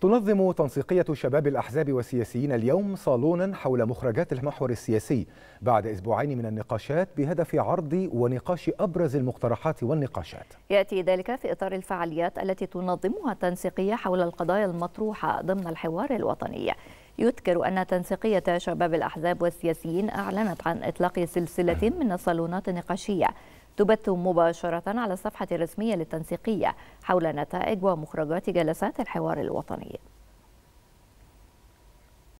تنظم تنسيقية شباب الأحزاب والسياسيين اليوم صالونا حول مخرجات المحور السياسي بعد أسبوعين من النقاشات بهدف عرض ونقاش أبرز المقترحات والنقاشات يأتي ذلك في إطار الفعاليات التي تنظمها التنسيقية حول القضايا المطروحة ضمن الحوار الوطني يذكر أن تنسيقية شباب الأحزاب والسياسيين أعلنت عن إطلاق سلسلة من الصالونات النقاشية تبث مباشرة على الصفحة الرسمية للتنسيقية حول نتائج ومخرجات جلسات الحوار الوطني